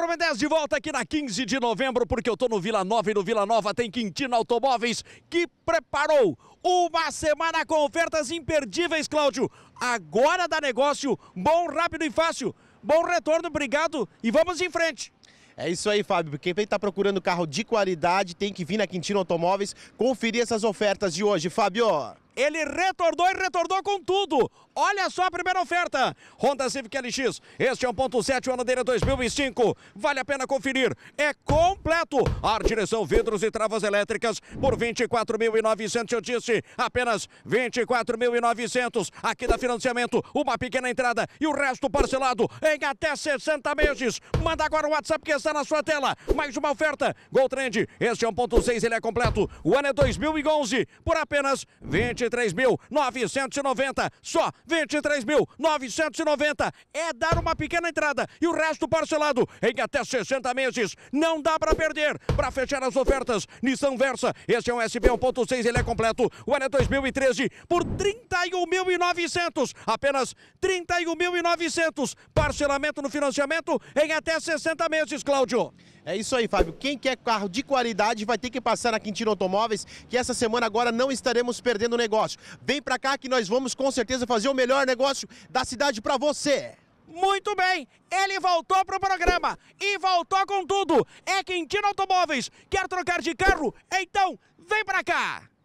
Rome 10 de volta aqui na 15 de novembro, porque eu tô no Vila Nova e no Vila Nova tem Quintino Automóveis que preparou uma semana com ofertas imperdíveis, Cláudio. Agora dá negócio, bom, rápido e fácil. Bom retorno, obrigado e vamos em frente. É isso aí, Fábio. Quem está procurando carro de qualidade tem que vir na Quintino Automóveis conferir essas ofertas de hoje. Fábio. Ele retornou e retornou com tudo. Olha só a primeira oferta. Honda Civic LX. Este é um ponto 1.7, ano dele é 2005. Vale a pena conferir. É completo. Ar, direção, vidros e travas elétricas por 24.900. Eu disse apenas 24.900. Aqui dá financiamento, uma pequena entrada e o resto parcelado em até 60 meses. Manda agora o WhatsApp que está na sua tela. Mais uma oferta. Gol Trend. Este é um ponto 6, ele é completo. O ano é 2011 por apenas 20 23.990. Só 23.990. É dar uma pequena entrada e o resto parcelado em até 60 meses. Não dá para perder. Para fechar as ofertas, Nissan Versa. esse é um SB 1.6, ele é completo. O ano é 2013 por 31.900. Apenas 31.900. Parcelamento no financiamento em até 60 meses, Cláudio. É isso aí, Fábio. Quem quer carro de qualidade vai ter que passar na Quintino Automóveis, que essa semana agora não estaremos perdendo negócio negócio. Vem para cá que nós vamos com certeza fazer o melhor negócio da cidade para você. Muito bem, ele voltou pro programa e voltou com tudo. É Quintino Automóveis. Quer trocar de carro? Então vem para cá.